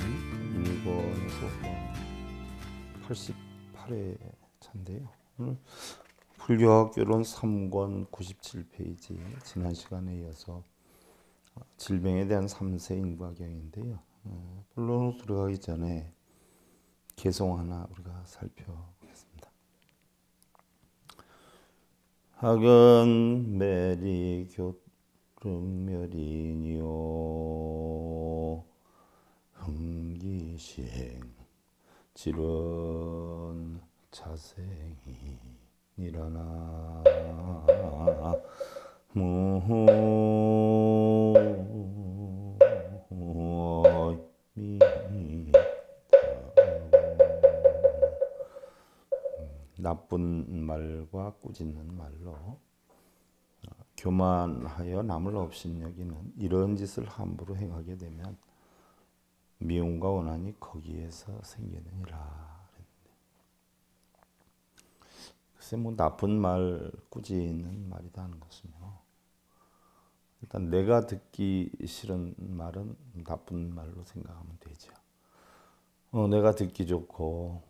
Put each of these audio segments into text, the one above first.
1권에서 88회 차인데요. 오늘 불교학교론 3권 97페이지 지난 시간에 이어서 어, 질병에 대한 3세 인과경인데요. 어, 본론으로 들어가기 전에 개성 하나 우리가 살펴보겠습니다. 학은 메리 교름멸이니요 정기시행 지론 자생이일라나어 나쁜 말과 꾸짖는 말로 아, 교만하여 남을 업신여기는 이런 짓을 함부로 행하게 되면 미움과 원한이 거기에서 생기느니라. 글쎄 뭐 나쁜 말 꾸짖는 말이다는 것은요. 일단 내가 듣기 싫은 말은 나쁜 말로 생각하면 되죠. 어, 내가 듣기 좋고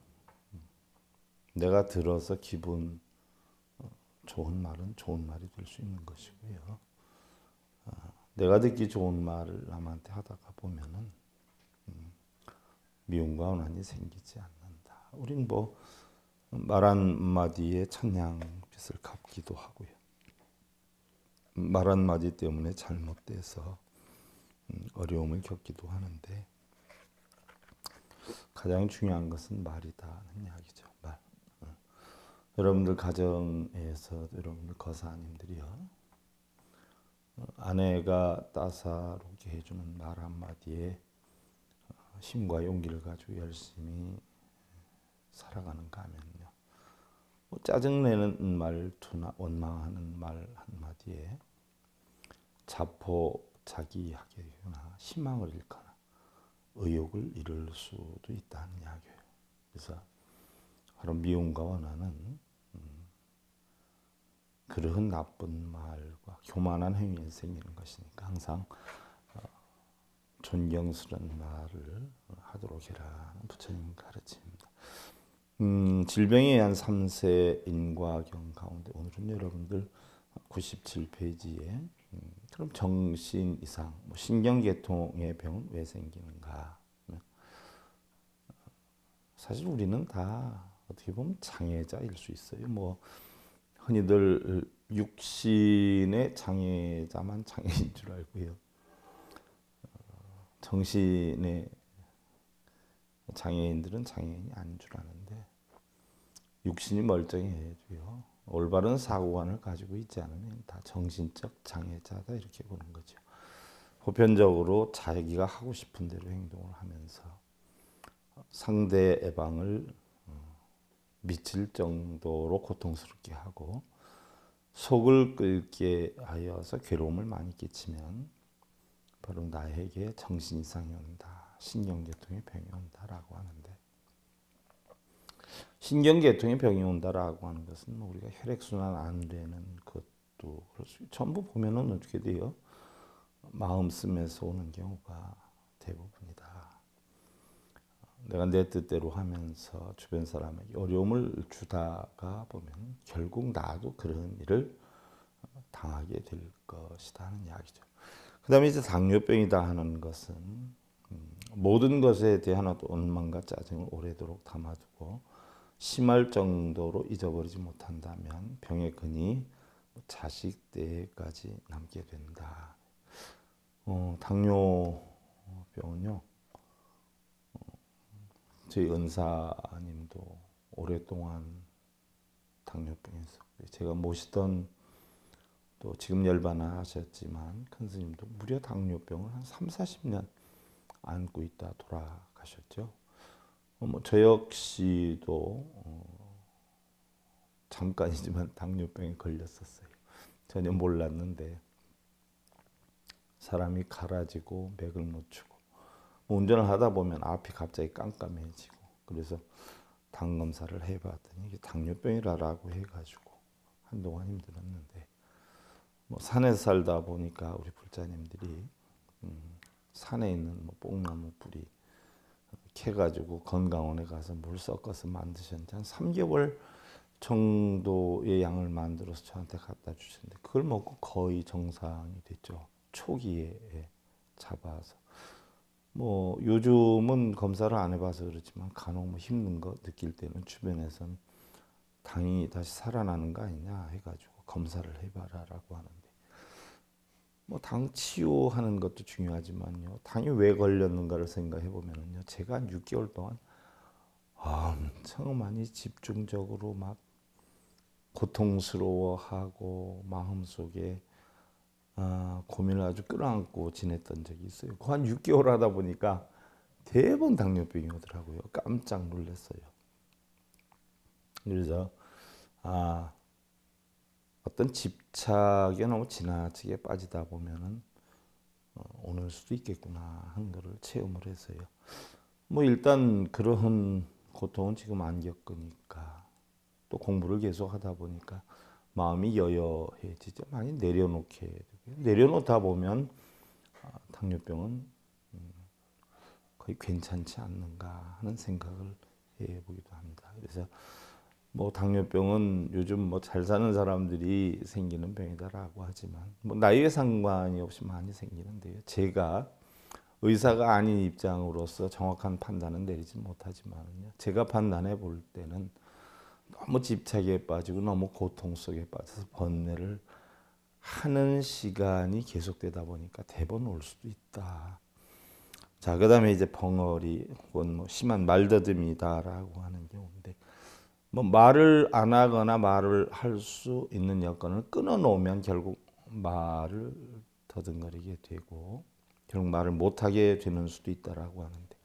내가 들어서 기분 어, 좋은 말은 좋은 말이 될 수 있는 것이고요. 어, 내가 듣기 좋은 말을 남한테 하다가 보면은 미움과 원한이 생기지 않는다. 우린 뭐말 한마디에 천냥빚을 갚기도 하고요. 말 한마디 때문에 잘못돼서 음, 어려움을 겪기도 하는데 가장 중요한 것은 말이다는 이야기죠. 말. 어. 여러분들 가정에서 여러분들 거사님들이요. 어, 아내가 따사롭게 해주는 말 한마디에 힘과 용기를 가지고 열심히 살아가는가 하면요. 뭐 짜증내는 말투나 원망하는 말 한마디에 자포 자기하게나 희망을 잃거나 의욕을 잃을 수도 있다는 이야기예요. 그래서 바로 미움과 원하는 음, 그런 나쁜 말과 교만한 행위에 생기는 것이니까 항상 존경스러운 말을 하도록 해라. 부처님 가르침입니다. 음, 질병에 의한 3세 인과경 가운데 오늘은 여러분들 97페이지에 음, 그럼 정신 이상, 뭐 신경계통의 병은 왜 생기는가? 사실 우리는 다 어떻게 보면 장애자일 수 있어요. 뭐 흔히들 육신의 장애자만 장애인 줄 알고요. 정신의 장애인들은 장애인이 아닌 줄 아는데 육신이 멀쩡해도요. 올바른 사고관을 가지고 있지 않으면 다 정신적 장애자다 이렇게 보는 거죠. 보편적으로 자기가 하고 싶은 대로 행동을 하면서 상대의 예방을 어, 미칠 정도로 고통스럽게 하고 속을 끓게 하여서 괴로움을 많이 끼치면 바로 나에게 정신 이상이 온다. 신경계통의 병이 온다라고 하는데 신경계통의 병이 온다라고 하는 것은 뭐 우리가 혈액순환 안 되는 것도 그렇죠. 전부 보면은 어떻게 돼요? 마음 쓰면서 오는 경우가 대부분이다. 내가 내 뜻대로 하면서 주변 사람에게 어려움을 주다가 보면 결국 나도 그런 일을 당하게 될 것이다 하는 이야기죠. 그 다음에 이제 당뇨병이다 하는 것은 음, 모든 것에 대한 어떤 원망과 짜증을 오래도록 담아두고 심할 정도로 잊어버리지 못한다면 병의 근이 뭐 자식 때까지 남게 된다. 어, 당뇨병은요. 어, 저희 은사님도 오랫동안 당뇨병이 있 제가 모시던 또 지금 열반하셨지만 큰 스님도 무려 당뇨병을 한 3, 40년 안고 있다 돌아가셨죠. 어, 뭐저 역시도 어, 잠깐이지만 당뇨병에 걸렸었어요. 전혀 몰랐는데 사람이 갈아지고 맥을 못 추고 뭐 운전을 하다 보면 앞이 갑자기 깜깜해지고 그래서 당 검사를 해봤더니 이게 당뇨병이라고 해가지고 한동안 힘들었는데 뭐 산에서 살다 보니까 우리 불자님들이 음, 산에 있는 뭐 뽕나무 뿌리 캐가지고 건강원에 가서 물 섞어서 만드셨는데 한 3개월 정도의 양을 만들어서 저한테 갖다 주셨는데 그걸 먹고 거의 정상이 됐죠. 초기에 예, 잡아서. 뭐 요즘은 검사를 안 해봐서 그렇지만 간혹 뭐 힘든 거 느낄 때는 주변에선 당이 다시 살아나는 거 아니냐 해가지고 검사를 해봐라라고 하는 뭐당 치유하는 것도 중요하지만요. 당이 왜 걸렸는가를 생각해 보면요. 제가 한 6개월 동안 엄청 많이 집중적으로 막 고통스러워하고 마음속에 아, 고민을 아주 끌어안고 지냈던 적이 있어요. 그한 6개월 하다 보니까 대번 당뇨병이 오더라고요. 깜짝 놀랐어요. 그래서 아 어떤 집착에 너무 지나치게 빠지다 보면은 어, 오늘 수도 있겠구나 하는 거를 체험을 해서요. 뭐 일단 그런 고통은 지금 안 겪으니까 또 공부를 계속 하다 보니까 마음이 여여해지죠. 많이 내려놓게 되고요. 내려놓다 보면 아, 당뇨병은 음, 거의 괜찮지 않는가 하는 생각을 해보기도 합니다. 그래서 뭐 당뇨병은 요즘 뭐 잘 사는 사람들이 생기는 병이다라고 하지만 뭐 나이에 상관이 없이 많이 생기는데요. 제가 의사가 아닌 입장으로서 정확한 판단은 내리지 못하지만요. 제가 판단해 볼 때는 너무 집착에 빠지고 너무 고통 속에 빠져서 번뇌를 하는 시간이 계속되다 보니까 대번 올 수도 있다. 자, 그다음에 이제 벙어리 혹은 뭐 심한 말더듬이다라고 하는 경우인데 뭐 말을 안 하거나 말을 할 수 있는 여건을 끊어놓으면 결국 말을 더듬거리게 되고 결국 말을 못하게 되는 수도 있다라고 하는데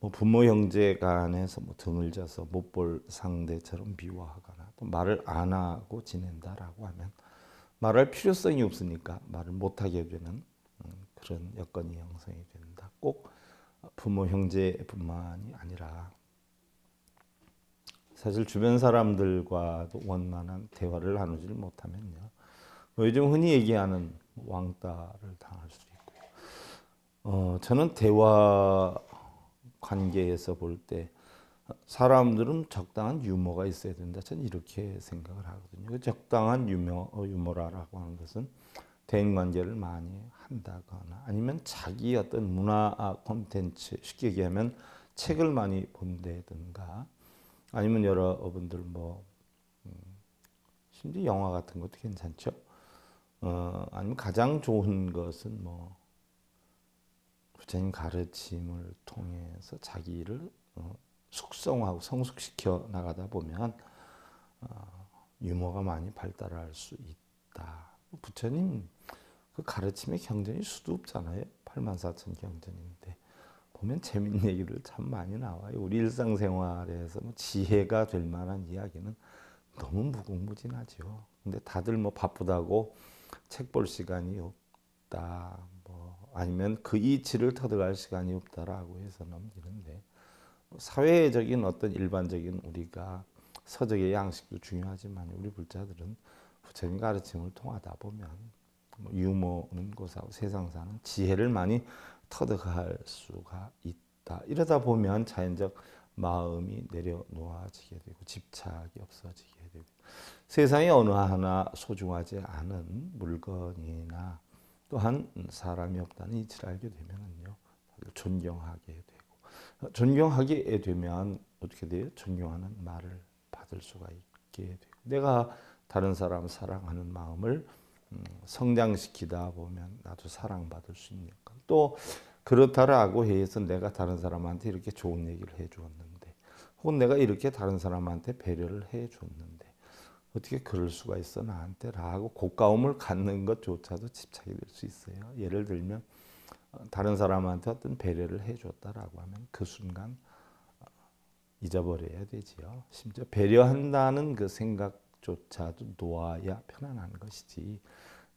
뭐 부모 형제 간에서 뭐 등을 져서 못 볼 상대처럼 미워하거나 또 말을 안 하고 지낸다라고 하면 말할 필요성이 없으니까 말을 못하게 되는 음, 그런 여건이 형성이 된다. 꼭 부모 형제뿐만이 아니라 사실 주변 사람들과 원만한 대화를 나누질 못하면요. 요즘 흔히 얘기하는 왕따를 당할 수도 있고, 어, 저는 대화 관계에서 볼 때 사람들은 적당한 유머가 있어야 된다. 저는 이렇게 생각을 하거든요. 그 적당한 유머, 어, 유머라고 하는 것은 대인 관계를 많이 한다거나 아니면 자기 어떤 문화 아, 콘텐츠 쉽게 얘기하면 책을 많이 본다든가 아니면 여러분들 뭐 음, 심지어 영화 같은 것도 괜찮죠. 어, 아니면 가장 좋은 것은 뭐 부처님 가르침을 통해서 자기를 어, 숙성하고 성숙시켜 나가다 보면 어, 유머가 많이 발달할 수 있다. 부처님 그 가르침의 경전이 수도 없잖아요. 8만 4천 경전인데 보면 재밌는 얘기를 참 많이 나와요. 우리 일상생활에서 뭐 지혜가 될 만한 이야기는 너무 무궁무진하죠. 근데 다들 뭐 바쁘다고 책 볼 시간이 없다. 뭐 아니면 그 이치를 터득할 시간이 없다라고 해서 넘기는데 사회적인 어떤 일반적인 우리가 서적의 양식도 중요하지만 우리 불자들은 부처님 가르침을 통하다 보면 뭐 유머는 고사고 세상 사는 지혜를 많이 터득할 수가 있다. 이러다 보면 자연적 마음이 내려놓아지게 되고 집착이 없어지게 되고 세상의 어느 하나 소중하지 않은 물건이나 또한 사람이 없다는 이치를 알게 되면요 존경하게 되고 존경하게 되면 어떻게 돼요? 존경하는 말을 받을 수가 있게 되고 내가 다른 사람 사랑하는 마음을 음, 성장시키다 보면 나도 사랑받을 수 있는 또 그렇다라고 해서 내가 다른 사람한테 이렇게 좋은 얘기를 해주었는데 혹은 내가 이렇게 다른 사람한테 배려를 해줬는데 어떻게 그럴 수가 있어 나한테라고 고가움을 갖는 것조차도 집착이 될 수 있어요. 예를 들면 어, 다른 사람한테 어떤 배려를 해줬다라고 하면 그 순간 어, 잊어버려야 되지요. 심지어 배려한다는 그 생각조차도 놓아야 편안한 것이지.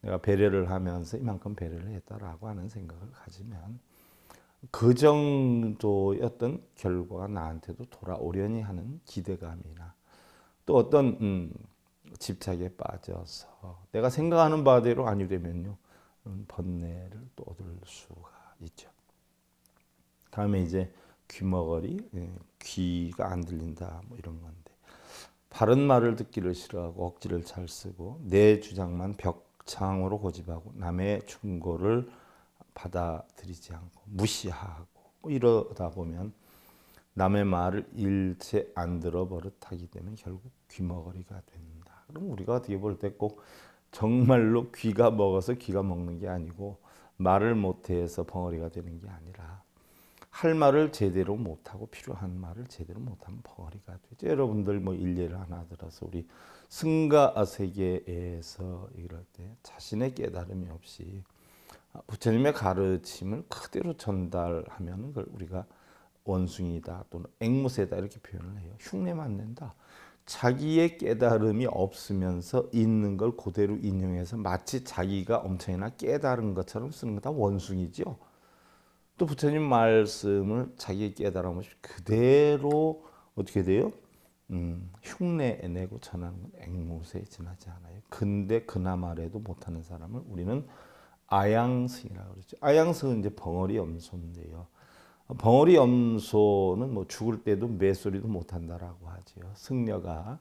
내가 배려를 하면서 이만큼 배려를 했다라고 하는 생각을 가지면 그 정도였던 결과가 나한테도 돌아오려니 하는 기대감이나 또 어떤 음, 집착에 빠져서 내가 생각하는 바대로 아니되면요 번뇌를 또 얻을 수가 있죠. 다음에 이제 귀머거리, 예, 귀가 안 들린다 뭐 이런 건데 바른 말을 듣기를 싫어하고 억지를 잘 쓰고 내 주장만 벽 창으로 고집하고 남의 충고를 받아들이지 않고 무시하고 뭐 이러다 보면 남의 말을 일체 안 들어 버릇하기 때문에 결국 귀머거리가 된다. 그럼 우리가 어떻게 볼 때 꼭 정말로 귀가 먹어서 귀가 먹는 게 아니고 말을 못해서 벙어리가 되는 게 아니라 할 말을 제대로 못하고 필요한 말을 제대로 못하면 벌이가 되죠. 여러분들 뭐 일례를 하나 들어서 우리 승가세계에서 이럴 때 자신의 깨달음이 없이 아, 부처님의 가르침을 그대로 전달하면 그걸 우리가 원숭이다 또는 앵무새다 이렇게 표현을 해요. 흉내만 낸다. 자기의 깨달음이 없으면서 있는 걸 그대로 인용해서 마치 자기가 엄청나 깨달은 것처럼 쓰는 거다 원숭이지 또 부처님 말씀을 자기의 깨달은 것이 그대로 어떻게 돼요? 음, 흉내 내고 전하는 건 앵무새에 지나지 않아요. 근데 그나마라도 못하는 사람을 우리는 아양승이라고 그러죠. 아양승은 이제 벙어리 염소인데요. 벙어리 염소는 뭐 죽을 때도 매소리도 못한다라고 하지요. 승려가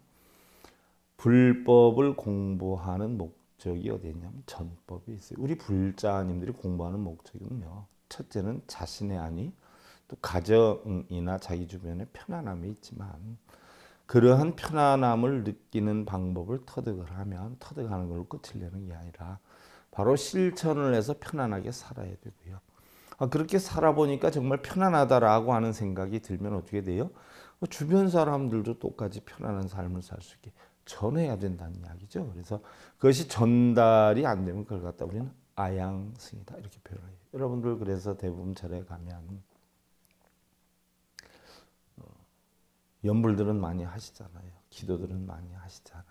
불법을 공부하는 목적이 어디냐면 전법이 있어요. 우리 불자님들이 공부하는 목적은요. 첫째는 자신의 안이 또 가정이나 자기 주변의 편안함이 있지만 그러한 편안함을 느끼는 방법을 터득을 하면 터득하는 걸로 끝을내는게 아니라 바로 실천을 해서 편안하게 살아야 되고요. 아, 그렇게 살아보니까 정말 편안하다라고 하는 생각이 들면 어떻게 돼요? 주변 사람들도 똑같이 편안한 삶을 살 수 있게 전해야 된다는 이야기죠. 그래서 그것이 전달이 안 되면 그걸 갖다 우리는 아양승이다 이렇게 표현해요. 여러분들 그래서 대부분 절에 가면 어, 연불들은 많이 하시잖아요. 기도들은 많이 하시잖아.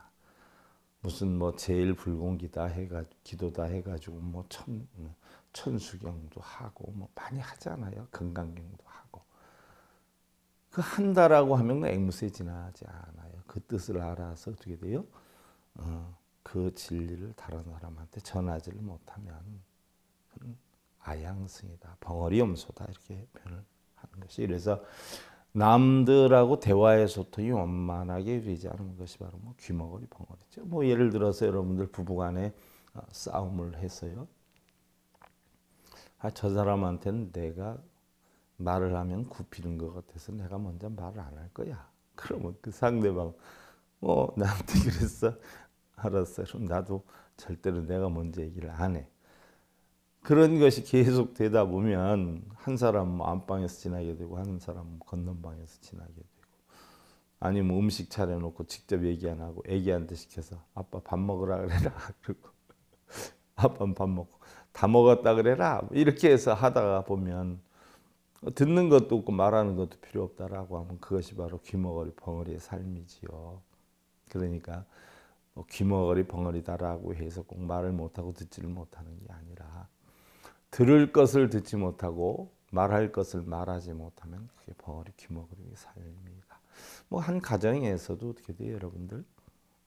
무슨 뭐 제일 불공기다 해가 기도다 해가지고 뭐 천 천수경도 하고 뭐 많이 하잖아요. 건강경도 하고 그 한다라고 하면 앵무새 지나지 않아요. 그 뜻을 알아서 어떻게 돼요? 어, 그 진리를 다른 사람한테 전하지를 못하면 아양승이다. 벙어리 염소다. 이렇게 표현을 하는 것이. 그래서 남들하고 대화의 소통이 원만하게 되지 않은 것이 바로 뭐 귀머거리 벙어리죠. 뭐 예를 들어서 여러분들 부부간에 어, 싸움을 해서요. 아, 저 사람한테는 내가 말을 하면 굽히는 것 같아서 내가 먼저 말을 안 할 거야. 그러면 그 상대방, 어, 나한테 그랬어? 알았어. 그럼 나도 절대로 내가 먼저 얘기를 안 해. 그런 것이 계속 되다 보면 한 사람 안방에서 지나게 되고 한 사람 건넌방에서 지나게 되고 아니면 뭐 음식 차려놓고 직접 얘기 안 하고 애기한테 시켜서 아빠 밥 먹으라 그래라 그러고 아빠는 밥 먹고 다 먹었다 그래라 이렇게 해서 하다가 보면 듣는 것도 없고 말하는 것도 필요 없다라고 하면 그것이 바로 귀머거리 벙어리의 삶이지요. 그러니까 뭐 귀머거리 벙어리다라고 해서 꼭 말을 못하고 듣지를 못하는 게 아니라 들을 것을 듣지 못하고 말할 것을 말하지 못하면 그게 벌이 귀머거리의 삶이다. 뭐 한 가정에서도 어떻게 돼요, 여러분들?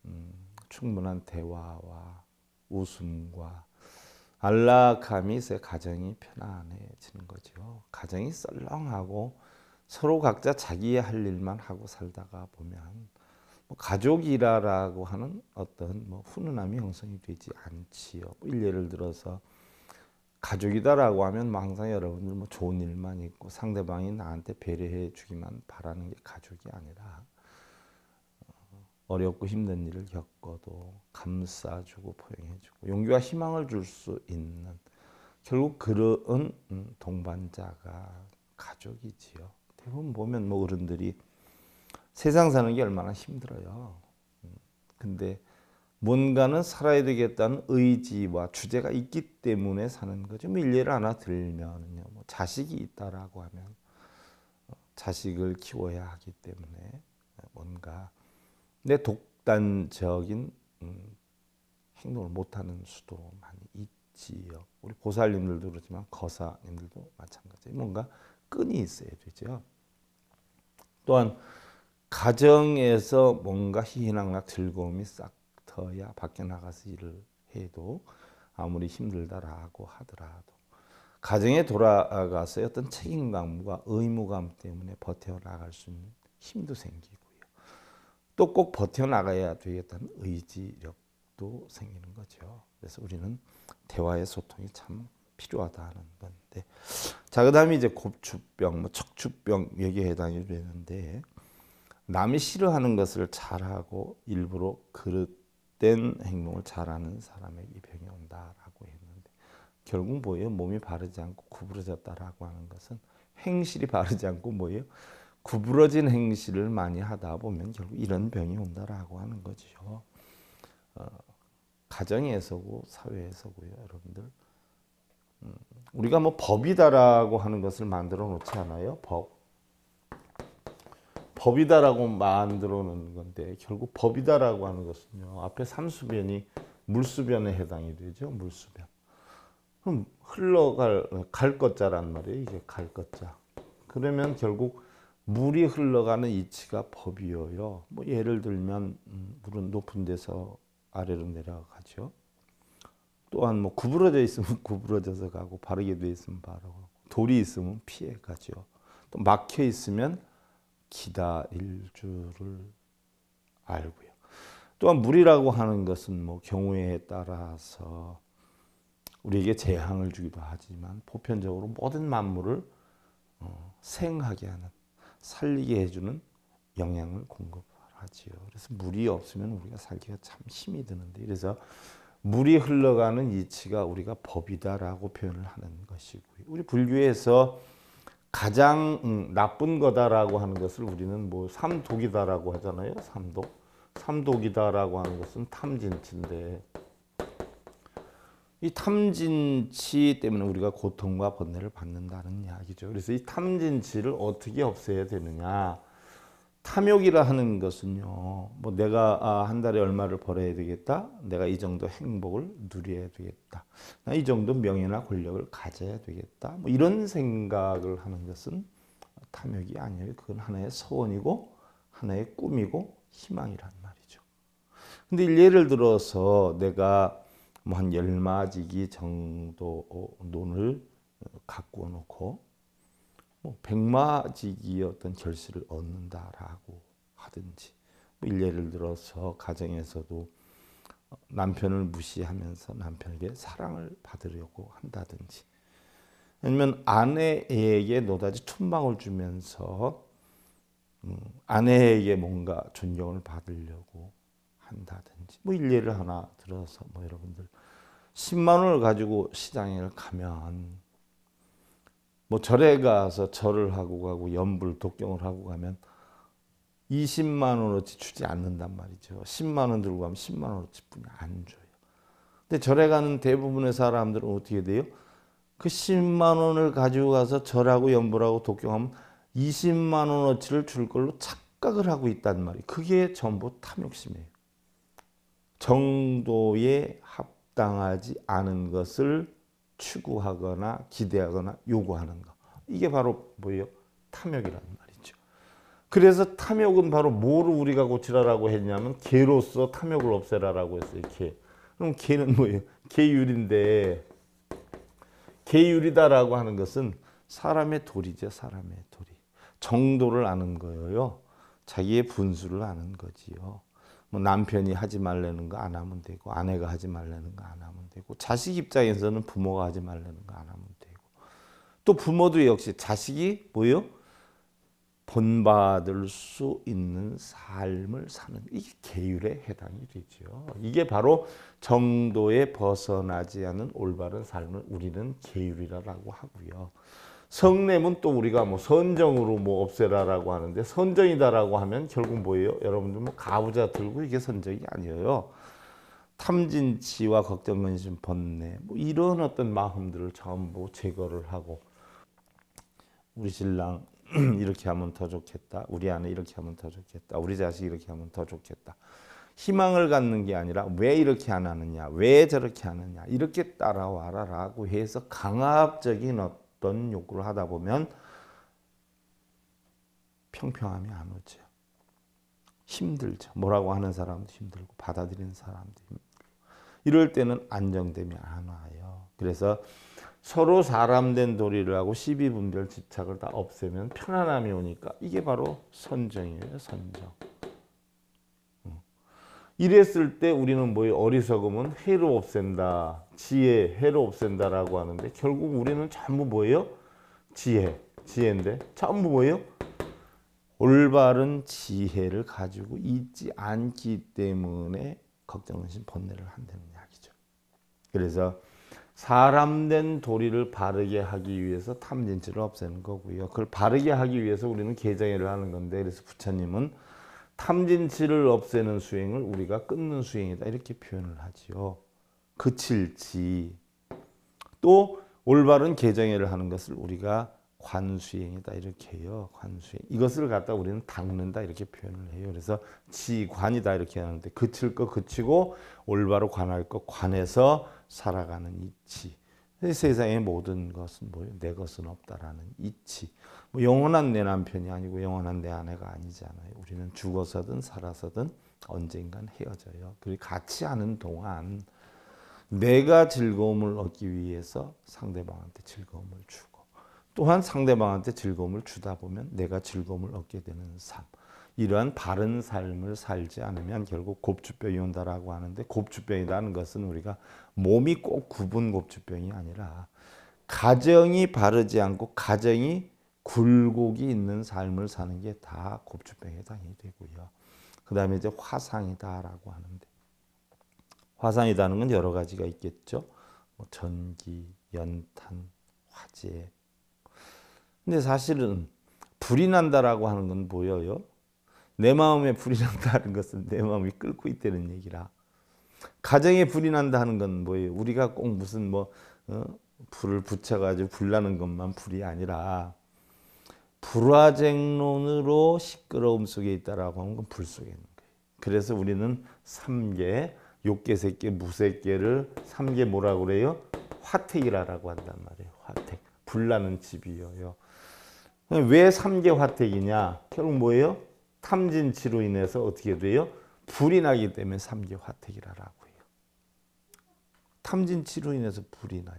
음, 충분한 대화와 웃음과 안락함이 있어 가정이 편안해지는 거죠. 가정이 썰렁하고 서로 각자 자기의 할 일만 하고 살다가 보면 뭐 가족이라라고 하는 어떤 뭐 훈훈함이 형성이 되지 않지요. 예를 뭐 들어서 가족이다라고 하면 뭐 항상 여러분들 뭐 좋은 일만 있고 상대방이 나한테 배려해 주기만 바라는 게 가족이 아니라 어, 어렵고 힘든 일을 겪어도 감싸주고 포용해주고 용기와 희망을 줄 수 있는 결국 그런 음, 동반자가 가족이지요. 대부분 보면 뭐 어른들이 세상 사는 게 얼마나 힘들어요. 음, 근데 뭔가는 살아야 되겠다는 의지와 주제가 있기 때문에 사는 거죠. 뭐 일례를 하나 들면요. 뭐 자식이 있다라고 하면 어, 자식을 키워야 하기 때문에 어, 뭔가 내 독단적인 음, 행동을 못하는 수도 많이 있지요. 우리 보살님들도 그렇지만 거사님들도 마찬가지예요. 뭔가 끈이 있어야 되죠. 또한 가정에서 뭔가 희희낙낙 즐거움이 싹 있어야 밖에 나가서 일을 해도 아무리 힘들다라고 하더라도 가정에 돌아가서 어떤 책임감과 의무감 때문에 버텨나갈 수 있는 힘도 생기고요. 또 꼭 버텨나가야 되겠다는 의지력도 생기는 거죠. 그래서 우리는 대화의 소통이 참 필요하다는 건데 자 그다음에 이제 곱추병, 뭐 척추병 여기에 해당이 되는데 남이 싫어하는 것을 잘하고 일부러 그릇 헛된 행동을 잘하는 사람에게 병이 온다라고 했는데 결국 뭐예요? 몸이 바르지 않고 구부러졌다라고 하는 것은 행실이 바르지 않고 뭐예요? 구부러진 행실을 많이 하다 보면 결국 이런 병이 온다라고 하는 거죠. 어, 가정에서고 사회에서고요, 여러분들. 음, 우리가 뭐 법이다라고 하는 것을 만들어 놓지 않아요? 법. 법이다라고 만들어 놓는 건데 결국 법이다라고 하는 것은요. 앞에 삼수변이 물수변에 해당이 되죠. 물수변. 그럼 흘러갈 갈 것자란 말이에요. 이게 갈 것자. 그러면 결국 물이 흘러가는 이치가 법이어요. 뭐 예를 들면 음, 물은 높은 데서 아래로 내려가죠. 또한 뭐 구부러져 있으면 구부러져서 가고 바르게 돼 있으면 바르고 돌이 있으면 피해 가죠. 또 막혀 있으면 기다릴 줄을 알고요. 또한 물이라고 하는 것은 뭐 경우에 따라서 우리에게 재앙을 주기도 하지만 보편적으로 모든 만물을 어, 생하게 하는 살리게 해주는 영양을 공급하지요. 그래서 물이 없으면 우리가 살기가 참 힘이 드는데 그래서 물이 흘러가는 이치가 우리가 법이다라고 표현을 하는 것이고요. 우리 불교에서 가장 음, 나쁜 거다라고 하는 것을 우리는 뭐 삼독이다라고 하잖아요. 삼독. 삼독이다라고 하는 것은 탐진치인데 이 탐진치 때문에 우리가 고통과 번뇌를 받는다는 이야기죠. 그래서 이 탐진치를 어떻게 없애야 되느냐. 탐욕이라 하는 것은요, 뭐 내가 아, 한 달에 얼마를 벌어야 되겠다, 내가 이 정도 행복을 누려야 되겠다, 나 이 정도 명예나 권력을 가져야 되겠다, 뭐 이런 생각을 하는 것은 탐욕이 아니에요. 그건 하나의 소원이고 하나의 꿈이고 희망이란 말이죠. 근데 예를 들어서 내가 뭐 한 열마지기 정도 논을 어, 갖고 놓고 뭐 백마지기의 어떤 결실을 얻는다라고 하든지 뭐 예를 들어서 가정에서도 남편을 무시하면서 남편에게 사랑을 받으려고 한다든지 아니면 아내에게 노다지 촌망을 주면서 음, 아내에게 뭔가 존경을 받으려고 한다든지 뭐 일례를 하나 들어서 뭐 여러분들 10만 원을 가지고 시장에 가면 뭐 절에 가서 절을 하고 가고 연불 독경을 하고 가면 20만 원어치 주지 않는단 말이죠. 10만 원 들고 가면 10만 원어치 뿐이 안 줘요. 근데 절에 가는 대부분의 사람들은 어떻게 돼요? 그 10만 원을 가지고 가서 절하고 연불하고 독경하면 20만 원어치를 줄 걸로 착각을 하고 있단 말이에요. 그게 전부 탐욕심이에요. 정도에 합당하지 않은 것을 추구하거나 기대하거나 요구하는 것. 이게 바로 뭐예요? 탐욕이란 말이죠. 그래서 탐욕은 바로 뭐를 우리가 고치라라고 했냐면 개로서 탐욕을 없애라라고 했어요. 개. 그럼 개는 뭐예요? 개율인데 개율이다라고 하는 것은 사람의 도리죠. 사람의 도리. 정도를 아는 거예요. 자기의 분수를 아는 거지요. 뭐 남편이 하지 말라는 거 안 하면 되고 아내가 하지 말라는 거 안 하면 되고 자식 입장에서는 부모가 하지 말라는 거 안 하면 되고 또 부모도 역시 자식이 뭐요? 본받을 수 있는 삶을 사는 이게 계율에 해당이 되죠. 이게 바로 정도에 벗어나지 않은 올바른 삶을 우리는 계율이라고 하고요. 성냄은 또 우리가 뭐 선정으로 뭐 없애라라고 하는데 선정이다라고 하면 결국 뭐예요? 여러분들 뭐 가부좌 들고 이게 선정이 아니에요. 탐진치와 걱정근심 번뇌 뭐 이런 어떤 마음들을 전부 제거를 하고 우리 신랑 이렇게 하면 더 좋겠다. 우리 아내 이렇게 하면 더 좋겠다. 우리 자식 이렇게 하면 더 좋겠다. 희망을 갖는 게 아니라 왜 이렇게 안 하느냐, 왜 저렇게 하느냐, 이렇게 따라와라라고 해서 강압적인 어떤 어떤 욕구를 하다 보면 평평함이 안 오죠. 힘들죠. 뭐라고 하는 사람도 힘들고 받아들이는 사람도 힘들고 이럴 때는 안정됨이 안 와요. 그래서 서로 사람된 도리를 고 시비분별 집착을 다 없애면 편안함이 오니까 이게 바로 선정이에요. 선정. 이랬을 때 우리는 뭐에 어리석음은 해로 없앤다. 지혜, 해로 없앤다라고 하는데 결국 우리는 전부 뭐예요? 지혜, 지혜인데 전부 뭐예요? 올바른 지혜를 가지고 있지 않기 때문에 걱정신 번뇌를 한다는 이야기죠. 그래서 사람된 도리를 바르게 하기 위해서 탐진치를 없애는 거고요. 그걸 바르게 하기 위해서 우리는 개정회를 하는 건데 그래서 부처님은 탐진치를 없애는 수행을 우리가 끊는 수행이다 이렇게 표현을 하지요. 그칠지 또 올바른 개정해를 하는 것을 우리가 관수행이다 이렇게요. 관수행 이것을 갖다 우리는 닦는다 이렇게 표현을 해요. 그래서 지관이다 이렇게 하는데 그칠 거 그치고 올바로 관할 거 관해서 살아가는 이치 세상의 모든 것은 뭐요내 것은 없다라는 이치 뭐 영원한 내 남편이 아니고 영원한 내 아내가 아니잖아요. 우리는 죽어서든 살아서든 언젠간 헤어져요. 그리고 같이 하는 동안 내가 즐거움을 얻기 위해서 상대방한테 즐거움을 주고 또한 상대방한테 즐거움을 주다 보면 내가 즐거움을 얻게 되는 삶. 이러한 바른 삶을 살지 않으면 결국 곱주병이 온다라고 하는데 곱주병이라는 것은 우리가 몸이 꼭 굽은 곱주병이 아니라 가정이 바르지 않고 가정이 굴곡이 있는 삶을 사는 게 다 곱추병에 해당이 되고요. 그 다음에 이제 화상이다라고 하는데 화상이다는 건 여러 가지가 있겠죠. 뭐 전기, 연탄, 화재. 근데 사실은 불이 난다라고 하는 건 보여요. 내 마음에 불이 난다는 것은 내 마음이 끓고 있다는 얘기라. 가정에 불이 난다 는건 뭐예요? 우리가 꼭 무슨 뭐 어? 불을 붙여가지고 불나는 것만 불이 아니라 불화쟁론으로 시끄러움 속에 있다라고 하는 건 불 속에 있는 거예요. 그래서 우리는 삼계, 욕계세계, 무세계를 삼계 뭐라 고 그래요? 화택이라고 한단 말이에요. 화택. 불나는 집이에요. 왜 삼계 화택이냐? 결국 뭐예요? 탐진치로 인해서 어떻게 돼요? 불이 나기 때문에 삼계 화택이라고 해요. 탐진치로 인해서 불이 나요.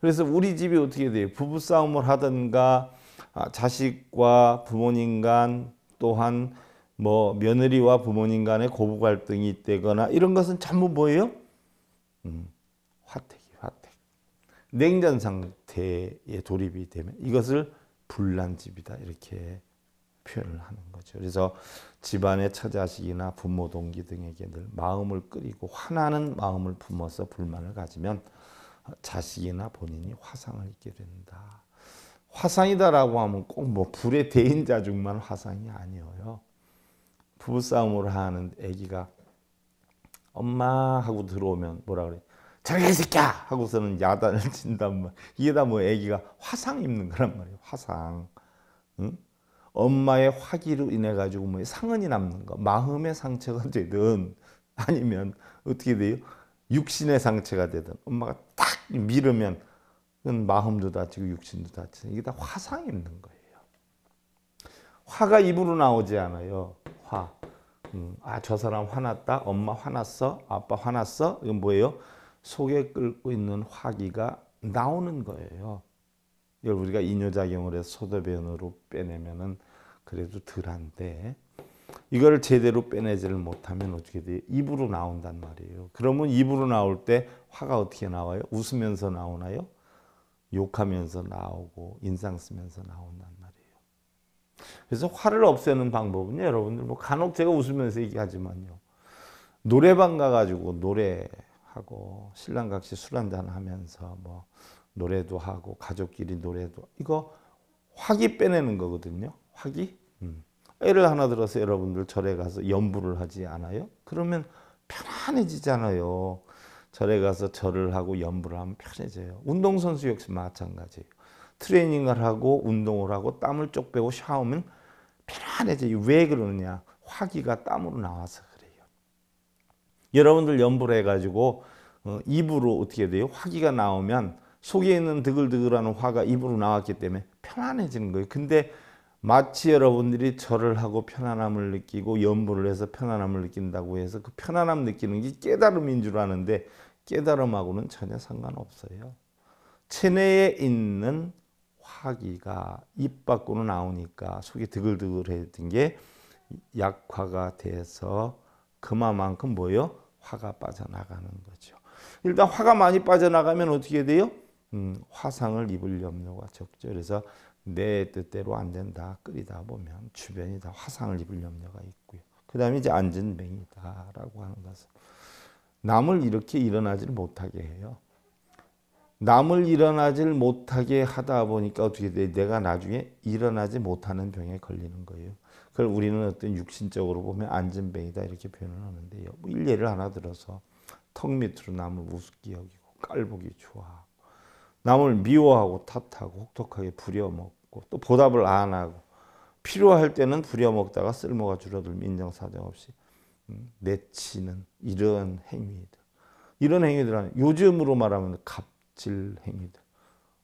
그래서 우리 집이 어떻게 돼요? 부부싸움을 하든가 아, 자식과 부모님 간 또한 뭐 며느리와 부모님 간의 고부 갈등이 있다거나 이런 것은 전부 뭐예요? 음, 화택이 화택. 냉전 상태에 돌입이 되면 이것을 불난집이다 이렇게 표현을 하는 거죠. 그래서 집안의 처자식이나 부모 동기 등에게 늘 마음을 끓이고 화나는 마음을 품어서 불만을 가지면 자식이나 본인이 화상을 입게 된다. 화상이다라고 하면 꼭 뭐 불의 대인자중만 화상이 아니에요. 부부싸움을 하는 아기가 엄마 하고 들어오면 뭐라 그래? 자기 새끼야 하고서는 야단을 친단 말. 이게 다 뭐 아기가 화상 입는 거란 말이에요. 화상. 응? 엄마의 화기로 인해 가지고 뭐 상흔이 남는 거, 마음의 상처가 되든 아니면 어떻게 돼요? 육신의 상처가 되든 엄마가 딱 밀으면 이건 마음도 다치고 육신도 다치는 이게 다 화상이 있는 거예요. 화가 입으로 나오지 않아요. 화. 음, 아저 사람 화났다. 엄마 화났어. 아빠 화났어. 이건 뭐예요? 속에 끓고 있는 화기가 나오는 거예요. 이걸 우리가 이뇨작용을 해서 소도변으로 빼내면은 그래도 덜한데 이걸 제대로 빼내지를 못하면 어떻게 돼요? 입으로 나온단 말이에요. 그러면 입으로 나올 때 화가 어떻게 나와요? 웃으면서 나오나요? 욕하면서 나오고 인상 쓰면서 나온단 말이에요. 그래서 화를 없애는 방법은요. 여러분들 뭐 간혹 제가 웃으면서 얘기하지만요. 노래방 가가지고 노래하고 신랑각시 술 한잔 하면서 뭐 노래도 하고 가족끼리 노래도 이거 화기 빼내는 거거든요. 화기. 음. 애를 하나 들어서 여러분들 절에 가서 연부를 하지 않아요? 그러면 편안해지잖아요. 절에 가서 절을 하고 염불를 하면 편해져요. 운동선수 역시 마찬가지예요. 트레이닝을 하고 운동을 하고 땀을 쪽 빼고 샤워면 편안해져요. 왜 그러느냐. 화기가 땀으로 나와서 그래요. 여러분들 연부 해가지고 어, 입으로 어떻게 돼요? 화기가 나오면 속에 있는 드글드글한 화가 입으로 나왔기 때문에 편안해지는 거예요. 근데 마치 여러분들이 절을 하고 편안함을 느끼고 연보를 해서 편안함을 느낀다고 해서 그 편안함 느끼는 게 깨달음인 줄 아는데 깨달음하고는 전혀 상관없어요. 체내에 있는 화기가 입 밖으로 나오니까 속이 드글드글해진 게 약화가 돼서 그만큼 뭐요? 화가 빠져나가는 거죠. 일단 화가 많이 빠져나가면 어떻게 돼요? 음, 화상을 입을 염려가 적죠. 그래서 내 뜻대로 안 된다. 끓이다 보면 주변이 다 화상을 입을 염려가 있고요. 그 다음에 이제 안전뱅이다라고 하는 것은 남을 이렇게 일어나질 못하게 해요. 남을 일어나질 못하게 하다 보니까 어떻게 돼? 내가 나중에 일어나지 못하는 병에 걸리는 거예요. 그걸 우리는 어떤 육신적으로 보면 안전뱅이다 이렇게 표현을 하는데요. 뭐 일례를 하나 들어서 턱 밑으로 남을 우습게 여기고 깔보기 좋아. 남을 미워하고 탓하고 혹독하게 부려먹고 또 보답을 안 하고 필요할 때는 부려먹다가 쓸모가 줄어들면 인정사정 없이 음, 내치는 이런 행위들. 이런 행위들은 요즘으로 말하면 갑질 행위들.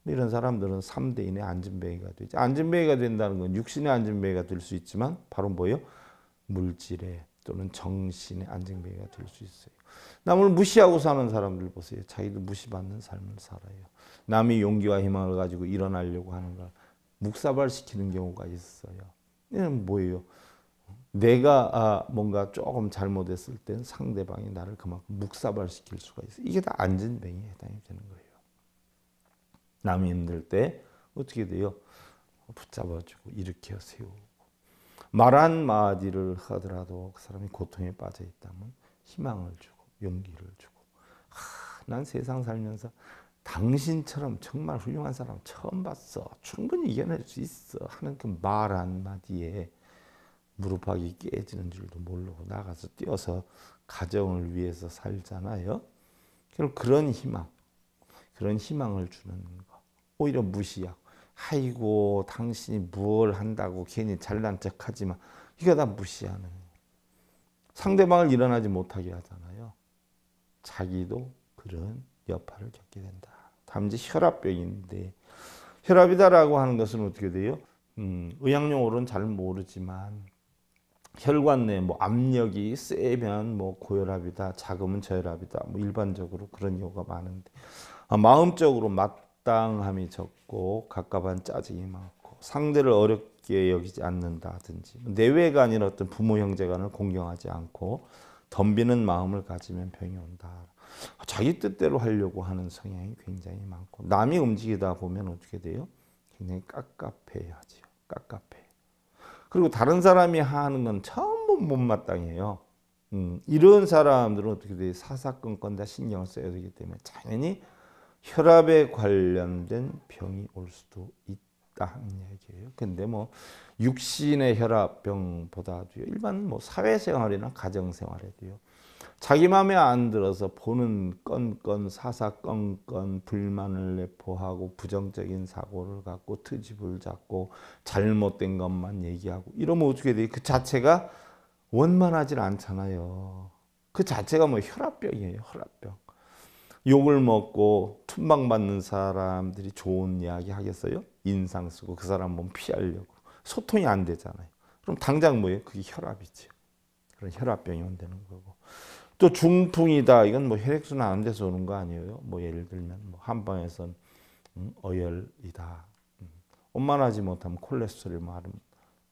이런 사람들은 3대인의 안진뱅이가 되지. 안진뱅이가 된다는 건 육신의 안진뱅이가 될 수 있지만 바로 뭐예요? 물질의 또는 정신의 안진뱅이가 될 수 있어요. 남을 무시하고 사는 사람들 보세요. 자기도 무시받는 삶을 살아요. 남의 용기와 희망을 가지고 일어나려고 하는 걸 묵사발시키는 경우가 있어요. 이는 뭐예요? 내가 아, 뭔가 조금 잘못했을 때는 상대방이 나를 그만큼 묵사발시킬 수가 있어요. 이게 다안진뱅에 해당이 되는 거예요. 남이 힘들 때 어떻게 돼요? 붙잡아주고 일으켜 세우고 말 한마디를 하더라도 그 사람이 고통에 빠져 있다면 희망을 주고 용기를 주고 아, 난 세상 살면서 당신처럼 정말 훌륭한 사람 처음 봤어. 충분히 이겨낼 수 있어. 하는 그 말 한마디에 무릎팍이 깨지는 줄도 모르고 나가서 뛰어서 가정을 위해서 살잖아요. 결국 그런 희망, 그런 희망을 주는 거. 오히려 무시하고, 아이고, 당신이 뭘 한다고 괜히 잘난 척 하지만, 이거 다 무시하는 상대방을 일어나지 못하게 하잖아요. 자기도 그런 여파를 겪게 된다. 단지 혈압병인데 혈압이다라고 하는 것은 어떻게 돼요? 음, 의학용어로는 잘 모르지만 혈관 내뭐 압력이 세면 뭐 고혈압이다, 작으면 저혈압이다, 뭐 일반적으로 그런 경우가 많은데 아, 마음적으로 마땅함이 적고 갑갑한 짜증이 많고 상대를 어렵게 여기지 않는다든지 내외가 이나 어떤 부모 형제간을 공경하지 않고 덤비는 마음을 가지면 병이 온다. 아, 자기 뜻대로 하려고 하는 성향이 굉장히 많고 남이 움직이다 보면 어떻게 돼요? 굉장히 깝깝해하지 깝깝해. 그리고 다른 사람이 하는 건 전부 못마땅해요. 음, 이런 사람들은 어떻게 돼요? 사사건건 다 신경을 써야 되기 때문에 당연히 혈압에 관련된 병이 올 수도 있다 는 얘기예요. 근데 뭐 육신의 혈압병보다도 일반 뭐 사회생활이나 가정생활에도요. 자기 마음에 안 들어서 보는 건건 사사건건 불만을 내포하고 부정적인 사고를 갖고 트집을 잡고 잘못된 것만 얘기하고 이러면 어떻게 돼요? 그 자체가 원만하질 않잖아요. 그 자체가 뭐 혈압병이에요. 혈압병. 욕을 먹고 툰방받는 사람들이 좋은 이야기 하겠어요? 인상 쓰고 그 사람 몸 피하려고. 소통이 안 되잖아요. 그럼 당장 뭐예요? 그게 혈압이지 그런 혈압병이 온다는 거고. 또 중풍이다. 이건 뭐 혈액순환 안 돼서 오는 거 아니에요. 뭐 예를 들면 뭐 한방에선 음, 어혈이다. 원만하지 음, 못하면 콜레스테롤 말은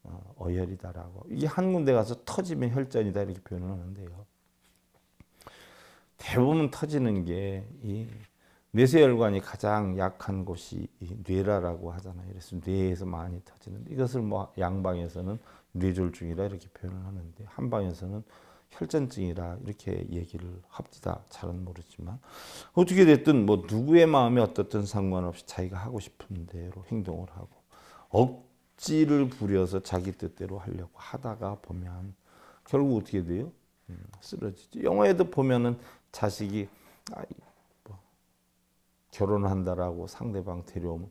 뭐 어, 어혈이다라고. 이게 한 군데 가서 터지면 혈전이다 이렇게 표현을 하는데요. 대부분 터지는 게 이 뇌세혈관이 가장 약한 곳이 뇌라라고 하잖아요. 그래서 뇌에서 많이 터지는데 이것을 뭐 양방에서는 뇌졸중이라 이렇게 표현을 하는데 한방에서는 혈전증이라 이렇게 얘기를 합디다 잘은 모르지만 어떻게 됐든 뭐 누구의 마음이 어떻든 상관없이 자기가 하고 싶은 대로 행동을 하고 억지를 부려서 자기 뜻대로 하려고 하다가 보면 결국 어떻게 돼요? 음, 쓰러지지. 영화에도 보면은 자식이 뭐, 결혼한다라고 상대방 데려오면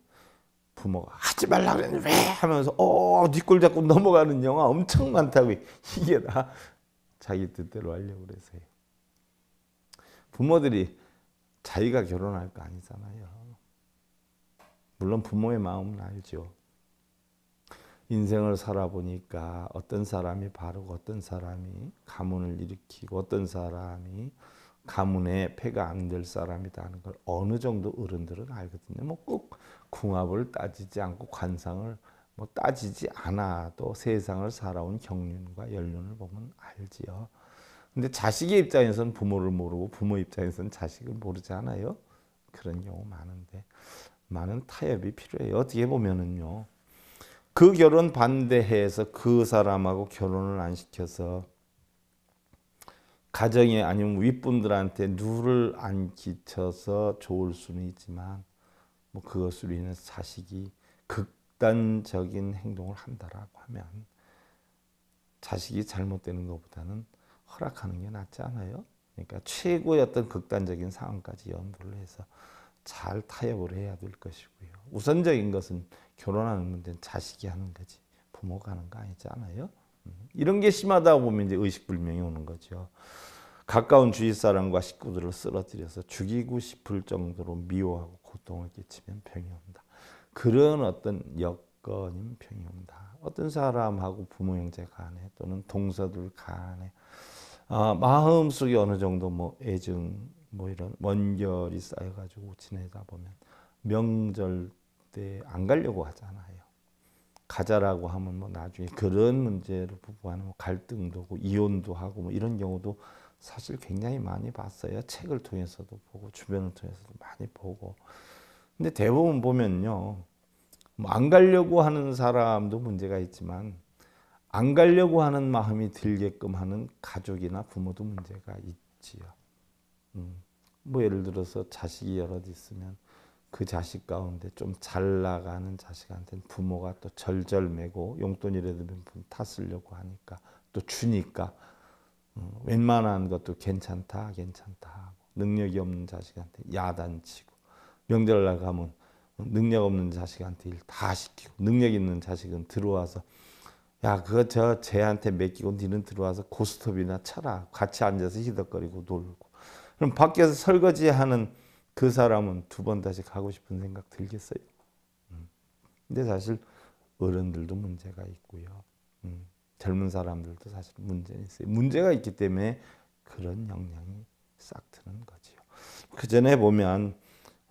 부모가 하지 말라 그랬는데 왜 하면서 어니꼴 네 잡고 넘어가는 영화 엄청 많다고 이게 다 자기 뜻대로 하려고 그래서요. 부모들이 자기가 결혼할 거 아니잖아요. 물론 부모의 마음은 알죠. 인생을 살아보니까 어떤 사람이 바르고 어떤 사람이 가문을 일으키고 어떤 사람이 가문에 폐가 안 될 사람이다 하는 걸 어느 정도 어른들은 알거든요. 뭐 꼭 궁합을 따지지 않고 관상을 뭐 따지지 않아도 세상을 살아온 경륜과 연륜을 보면 알지요. 근데 자식의 입장에서는 부모를 모르고 부모 입장에서는 자식을 모르잖아요. 그런 경우 많은데 많은 타협이 필요해요. 어떻게 보면은요. 그 결혼 반대해서 그 사람하고 결혼을 안 시켜서 가정에 아니면 윗분들한테 누를 안 끼쳐서 좋을 수는 있지만 뭐 그것으로 인해 자식이 극 극단적인 행동을 한다라고 하면 자식이 잘못되는 것보다는 허락하는 게 낫지 않아요? 그러니까 최고의 어 극단적인 상황까지 연구를 해서 잘 타협을 해야 될 것이고요. 우선적인 것은 결혼하는 문제는 자식이 하는 거지 부모가 하는 거 아니지 않아요? 음, 이런 게 심하다 보면 이제 의식불명이 오는 거죠. 가까운 주위 사람과 식구들을 쓰러뜨려서 죽이고 싶을 정도로 미워하고 고통을 끼치면 병이 온다. 그런 어떤 여건인면 평이 온다. 어떤 사람하고 부모 형제 간에 또는 동서들 간에 아, 마음속에 어느 정도 뭐 애증 뭐 이런 원결이 쌓여가지고 지내다 보면 명절 때 안 가려고 하잖아요. 가자라고 하면 뭐 나중에 그런 문제로 부부간에 뭐 갈등도 고 이혼도 하고 뭐 이런 경우도 사실 굉장히 많이 봤어요. 책을 통해서도 보고 주변을 통해서도 많이 보고 근데 대부분 보면요. 뭐안 가려고 하는 사람도 문제가 있지만 안 가려고 하는 마음이 들게끔 하는 가족이나 부모도 문제가 있지요. 음, 뭐 예를 들어서 자식이 여럿 있으면 그 자식 가운데 좀 잘 나가는 자식한테는 부모가 또 절절매고 용돈이라도 다 쓰려고 하니까 또 주니까 음, 웬만한 것도 괜찮다 괜찮다 하고 능력이 없는 자식한테 야단치고 명절 날 가면 능력 없는 자식한테 일 다 시키고 능력 있는 자식은 들어와서 야 그거 저 쟤한테 맡기고 니는 들어와서 고스톱이나 차라 같이 앉아서 히덕거리고 놀고 그럼 밖에서 설거지하는 그 사람은 두 번 다시 가고 싶은 생각 들겠어요 음. 근데 사실 어른들도 문제가 있고요 음. 젊은 사람들도 사실 문제는 있어요 문제가 있기 때문에 그런 영향이 싹 드는 거지요 그 전에 보면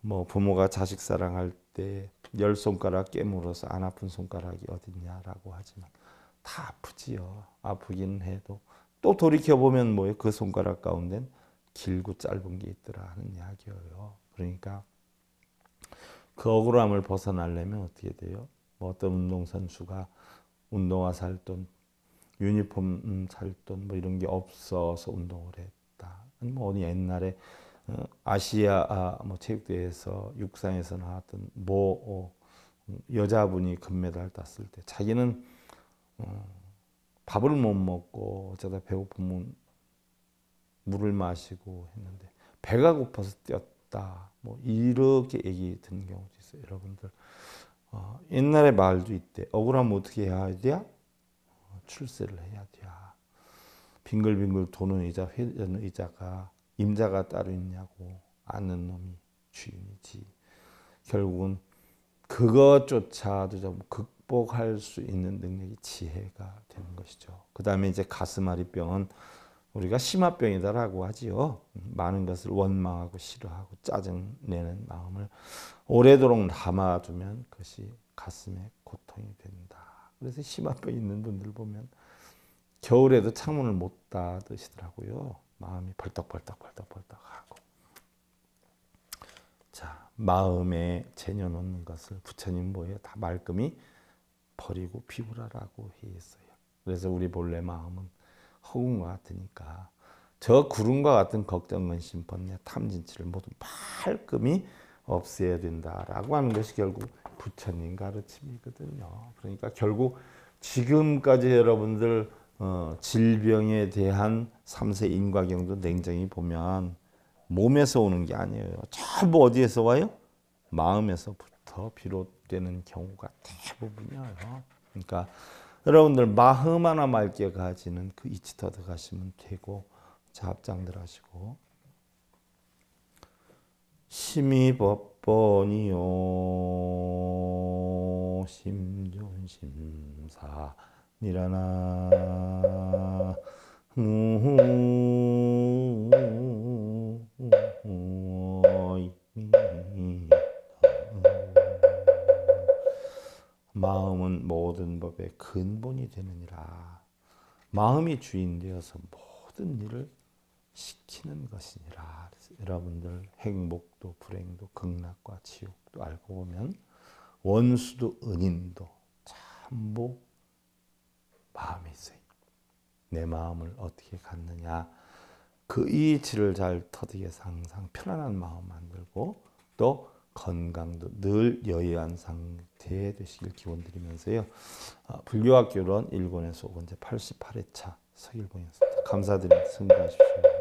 뭐 부모가 자식 사랑할 때 열 손가락 깨물어서 안 아픈 손가락이 어딨냐라고 하지만 다 아프지요. 아프긴 해도 또 돌이켜 보면 뭐예요? 그 손가락 가운데는 길고 짧은 게 있더라 하는 이야기예요. 그러니까 그 억울함을 벗어나려면 어떻게 돼요? 뭐 어떤 운동선수가 운동화 살 돈, 유니폼 음, 살 돈, 뭐 이런 게 없어서 운동을 했다. 뭐 어느 옛날에 어, 아시아 아, 뭐 체육대회에서 육상에서 나왔던 모 음, 여자분이 금메달 땄을 때 자기는 어, 밥을 못 먹고 어쩌다 배고프면 물을 마시고 했는데 배가 고파서 뛰었다 뭐 이렇게 얘기 듣는 경우도 있어요 여러분들 어, 옛날에 말도 있대 억울하면 어떻게 해야 돼? 출세를 해야 돼 빙글빙글 도는 의자 회전 의자가 임자가 따로 있냐고 아는 놈이 주인이지. 결국은 그것조차도 극복할 수 있는 능력이 지혜가 되는 것이죠. 그 다음에 이제 가슴앓이병은 우리가 심화병이다라고 하지요. 많은 것을 원망하고 싫어하고 짜증내는 마음을 오래도록 담아두면 그것이 가슴에 고통이 된다. 그래서 심화병 있는 분들 보면 겨울에도 창문을 못 닫으시더라고요. 마음이 벌떡벌떡벌떡벌떡하고 자 마음에 재녀 놓는 것을 부처님 뭐예요? 다 말끔히 버리고 비우라라고 했어요. 그래서 우리 본래 마음은 허공과 같으니까 저 구름과 같은 걱정은 심판내 탐진치를 모두 말끔히 없애야 된다라고 하는 것이 결국 부처님 가르침이거든요. 그러니까 결국 지금까지 여러분들 어, 질병에 대한 3세 인과경도 냉정히 보면 몸에서 오는 게 아니에요. 전부 어디에서 와요? 마음에서부터 비롯되는 경우가 대부분이에요. 그러니까 여러분들 마음 하나 맑게 가지는 그 이치타드 가시면 되고 자장들 하시고 심의법본이요 심존심사 니라나 마음은 모든 법의 근본이 되느니라. 마음이 주인 되어서 모든 일을 시키는 것이니라. 여러분들 행복도 불행도 극락과 지옥도 알고 보면 원수도 은인도 참복 마음이 있어요. 내 마음을 어떻게 갖느냐. 그 이치를 잘 터득해서 항상 편안한 마음 만들고 또 건강도 늘 여유한 상태에 되시길 기원 드리면서요. 아, 불교학교론 1권에서 5권 제 88회차 서일봉이었 감사드립니다. 승부하십시오.